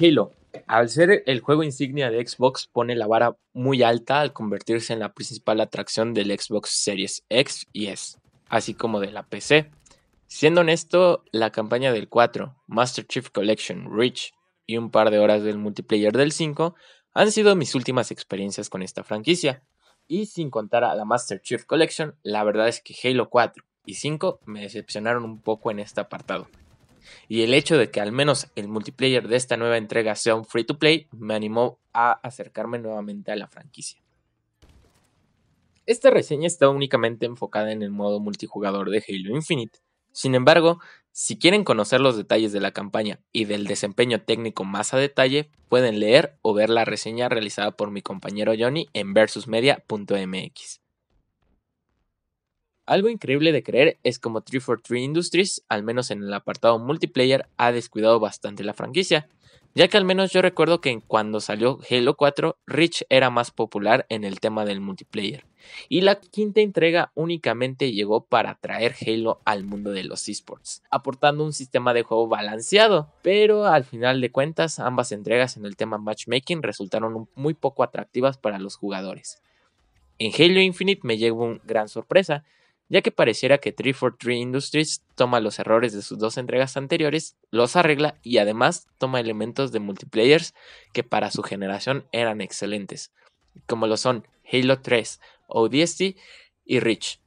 Halo, al ser el juego insignia de Xbox, pone la vara muy alta al convertirse en la principal atracción del Xbox Series X y S, así como de la PC. Siendo honesto, la campaña del 4, Master Chief Collection, Reach y un par de horas del multiplayer del 5 han sido mis últimas experiencias con esta franquicia. Y sin contar a la Master Chief Collection, la verdad es que Halo 4 y 5 me decepcionaron un poco en este apartado. Y el hecho de que al menos el multiplayer de esta nueva entrega sea un free to play me animó a acercarme nuevamente a la franquicia. Esta reseña está únicamente enfocada en el modo multijugador de Halo Infinite. Sin embargo, si quieren conocer los detalles de la campaña y del desempeño técnico más a detalle, pueden leer o ver la reseña realizada por mi compañero Johnny en versusmedia.mx. Algo increíble de creer es como 343 Industries, al menos en el apartado multiplayer, ha descuidado bastante la franquicia, ya que al menos yo recuerdo que cuando salió Halo 4, Reach era más popular en el tema del multiplayer, y la quinta entrega únicamente llegó para traer Halo al mundo de los esports, aportando un sistema de juego balanceado, pero al final de cuentas ambas entregas en el tema matchmaking resultaron muy poco atractivas para los jugadores. En Halo Infinite me llegó una gran sorpresa, ya que pareciera que 343 Industries toma los errores de sus dos entregas anteriores, los arregla y además toma elementos de multiplayers que para su generación eran excelentes, como lo son Halo 3, ODST y Reach.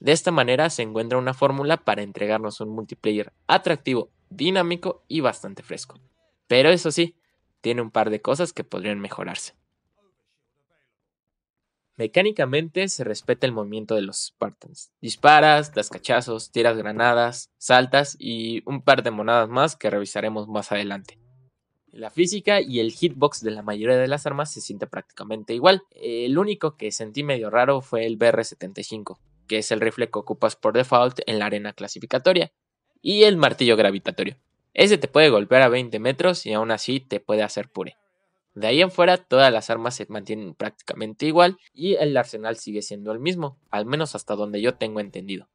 De esta manera se encuentra una fórmula para entregarnos un multiplayer atractivo, dinámico y bastante fresco. Pero eso sí, tiene un par de cosas que podrían mejorarse. Mecánicamente se respeta el movimiento de los Spartans. Disparas, das cachazos, tiras granadas, saltas y un par de monadas más que revisaremos más adelante. La física y el hitbox de la mayoría de las armas se siente prácticamente igual. El único que sentí medio raro fue el BR-75, que es el rifle que ocupas por default en la arena clasificatoria, y el martillo gravitatorio. Ese te puede golpear a 20 metros y aún así te puede hacer pure. De ahí en fuera, todas las armas se mantienen prácticamente igual y el arsenal sigue siendo el mismo, al menos hasta donde yo tengo entendido.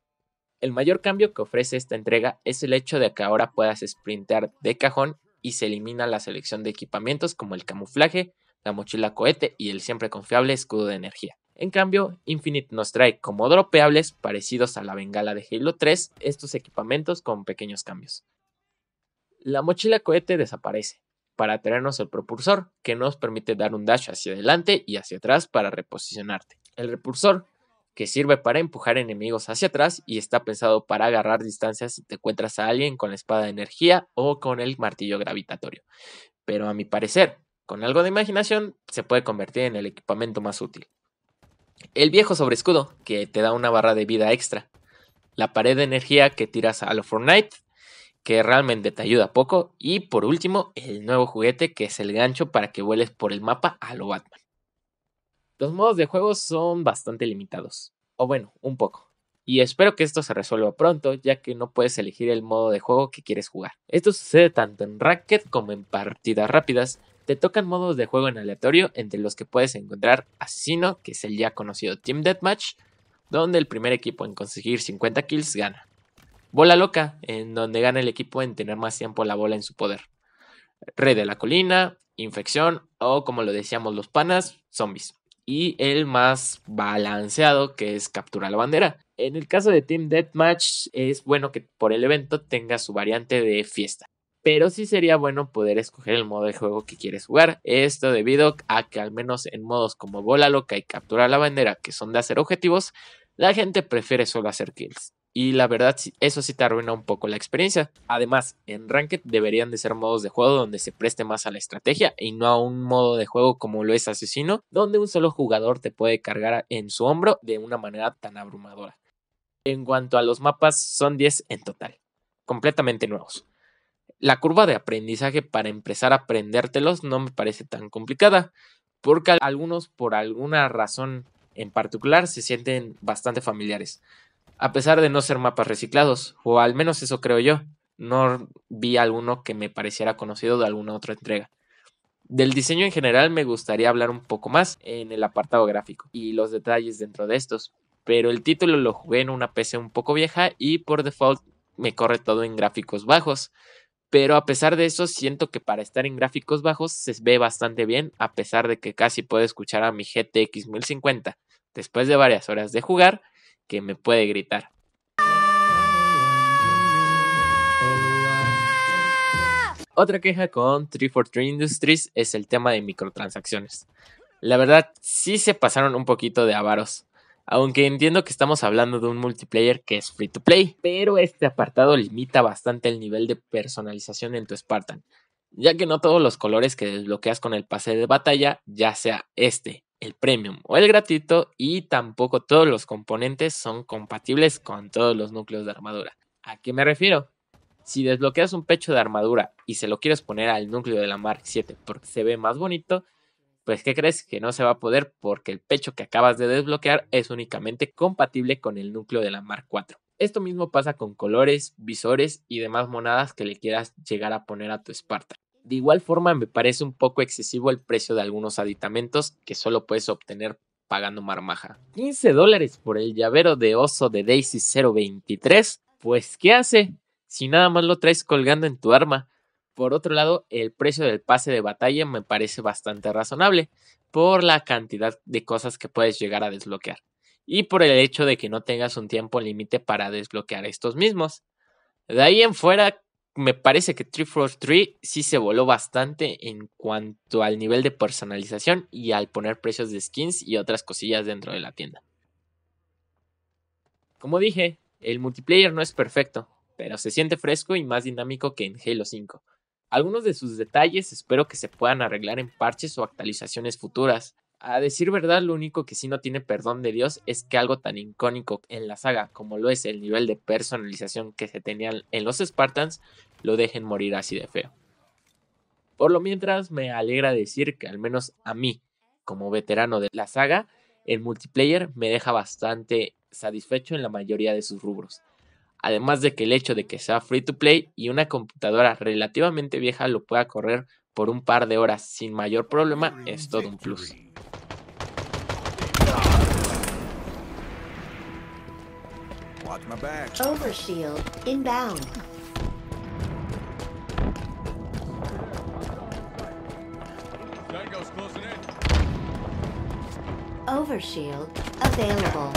El mayor cambio que ofrece esta entrega es el hecho de que ahora puedas sprintar de cajón y se elimina la selección de equipamientos como el camuflaje, la mochila cohete y el siempre confiable escudo de energía. En cambio, Infinite nos trae como dropeables parecidos a la bengala de Halo 3 estos equipamientos con pequeños cambios. La mochila cohete desaparece, para traernos el propulsor, que nos permite dar un dash hacia adelante y hacia atrás para reposicionarte. El repulsor, que sirve para empujar enemigos hacia atrás y está pensado para agarrar distancias si te encuentras a alguien con la espada de energía o con el martillo gravitatorio. Pero a mi parecer, con algo de imaginación, se puede convertir en el equipamiento más útil. El viejo sobreescudo, que te da una barra de vida extra. La pared de energía que tiras a lo Fortnite que realmente te ayuda poco. Y por último, el nuevo juguete que es el gancho para que vueles por el mapa a lo Batman. Los modos de juego son bastante limitados, o bueno, un poco. Y espero que esto se resuelva pronto, ya que no puedes elegir el modo de juego que quieres jugar. Esto sucede tanto en Racket como en partidas rápidas. Te tocan modos de juego en aleatorio, entre los que puedes encontrar asino que es el ya conocido Team Deathmatch, donde el primer equipo en conseguir 50 kills gana. Bola loca, en donde gana el equipo en tener más tiempo la bola en su poder. Rey de la colina, infección o como lo decíamos los panas, zombies. Y el más balanceado que es captura la bandera. En el caso de Team Deathmatch es bueno que por el evento tenga su variante de fiesta. Pero sí sería bueno poder escoger el modo de juego que quieres jugar. Esto debido a que al menos en modos como bola loca y captura la bandera que son de hacer objetivos, la gente prefiere solo hacer kills. Y la verdad, eso sí te arruina un poco la experiencia. Además, en Ranked deberían de ser modos de juego donde se preste más a la estrategia y no a un modo de juego como lo es Asesino, donde un solo jugador te puede cargar en su hombro de una manera tan abrumadora. En cuanto a los mapas, son 10 en total, completamente nuevos. La curva de aprendizaje para empezar a aprendértelos no me parece tan complicada, porque algunos por alguna razón en particular se sienten bastante familiares a pesar de no ser mapas reciclados, o al menos eso creo yo. No vi alguno que me pareciera conocido de alguna otra entrega. Del diseño en general me gustaría hablar un poco más en el apartado gráfico y los detalles dentro de estos, pero el título lo jugué en una PC un poco vieja y por default me corre todo en gráficos bajos, pero a pesar de eso siento que para estar en gráficos bajos se ve bastante bien a pesar de que casi puedo escuchar a mi GTX 1050. Después de varias horas de jugar, que me puede gritar. Otra queja con 343 Industries es el tema de microtransacciones. La verdad, sí se pasaron un poquito de avaros. Aunque entiendo que estamos hablando de un multiplayer que es free to play, pero este apartado limita bastante el nivel de personalización en tu Spartan, ya que no todos los colores que desbloqueas con el pase de batalla, ya sea este el premium o el gratuito y tampoco todos los componentes son compatibles con todos los núcleos de armadura. ¿A qué me refiero? Si desbloqueas un pecho de armadura y se lo quieres poner al núcleo de la Mark 7 porque se ve más bonito, pues ¿qué crees? Que no se va a poder porque el pecho que acabas de desbloquear es únicamente compatible con el núcleo de la Mark 4. Esto mismo pasa con colores, visores y demás monadas que le quieras llegar a poner a tu Sparta. De igual forma, me parece un poco excesivo el precio de algunos aditamentos que solo puedes obtener pagando marmaja. 15 dólares por el llavero de oso de Daisy 023. Pues, ¿qué hace? Si nada más lo traes colgando en tu arma. Por otro lado, el precio del pase de batalla me parece bastante razonable por la cantidad de cosas que puedes llegar a desbloquear y por el hecho de que no tengas un tiempo límite para desbloquear estos mismos. De ahí en fuera, me parece que 343 sí se voló bastante en cuanto al nivel de personalización y al poner precios de skins y otras cosillas dentro de la tienda. Como dije, el multiplayer no es perfecto, pero se siente fresco y más dinámico que en Halo 5. Algunos de sus detalles espero que se puedan arreglar en parches o actualizaciones futuras. A decir verdad, lo único que sí no tiene perdón de Dios es que algo tan icónico en la saga como lo es el nivel de personalización que se tenía en los Spartans lo dejen morir así de feo. Por lo mientras, me alegra decir que al menos a mí, como veterano de la saga, el multiplayer me deja bastante satisfecho en la mayoría de sus rubros. Además de que el hecho de que sea free to play y una computadora relativamente vieja lo pueda correr por un par de horas sin mayor problema es todo un plus. Django's closing in. Overshield available.